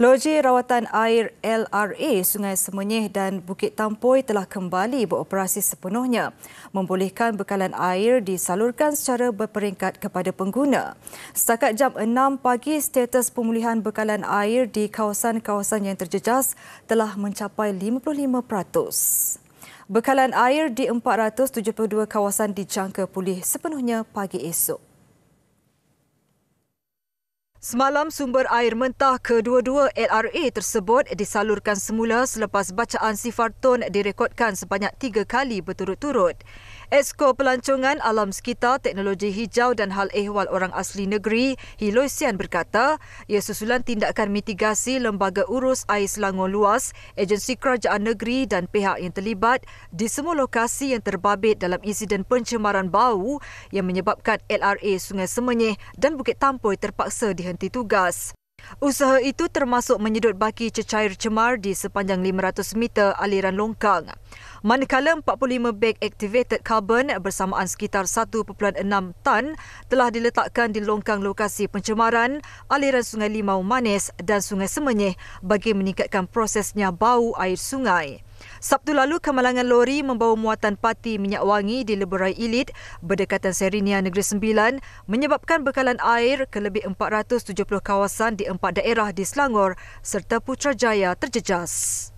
Loji rawatan air LRA Sungai Semenyih dan Bukit Tampoi telah kembali beroperasi sepenuhnya, membolehkan bekalan air disalurkan secara berperingkat kepada pengguna. Setakat jam 6 pagi, status pemulihan bekalan air di kawasan-kawasan yang terjejas telah mencapai 55%. Bekalan air di 472 kawasan dijangka pulih sepenuhnya pagi esok. Semalam sumber air mentah kedua-dua LRA tersebut disalurkan semula selepas bacaan sifar ton direkodkan sebanyak tiga kali berturut-turut. Esko Pelancongan Alam Sekitar Teknologi Hijau dan Hal Ehwal Orang Asli Negeri, Hiloy Sian berkata, ia susulan tindakan mitigasi Lembaga Urus Air Selangor Luas, agensi kerajaan negeri dan pihak yang terlibat di semua lokasi yang terbabit dalam insiden pencemaran bau yang menyebabkan LRA Sungai Semenyih dan Bukit Tampoi terpaksa dihenti tugas. Usaha itu termasuk menyedut baki cecair cemar di sepanjang 500 meter aliran longkang. Manakala 45 beg activated carbon bersamaan sekitar 1.6 tan telah diletakkan di longkang lokasi pencemaran aliran Sungai Limau Manis dan Sungai Semenyih bagi meningkatkan prosesnya bau air sungai. Sabtu lalu, kemalangan lori membawa muatan pati minyak wangi di Leberai Ilit berdekatan Serinia Negeri Sembilan menyebabkan bekalan air ke lebih 470 kawasan di empat daerah di Selangor serta Putrajaya terjejas.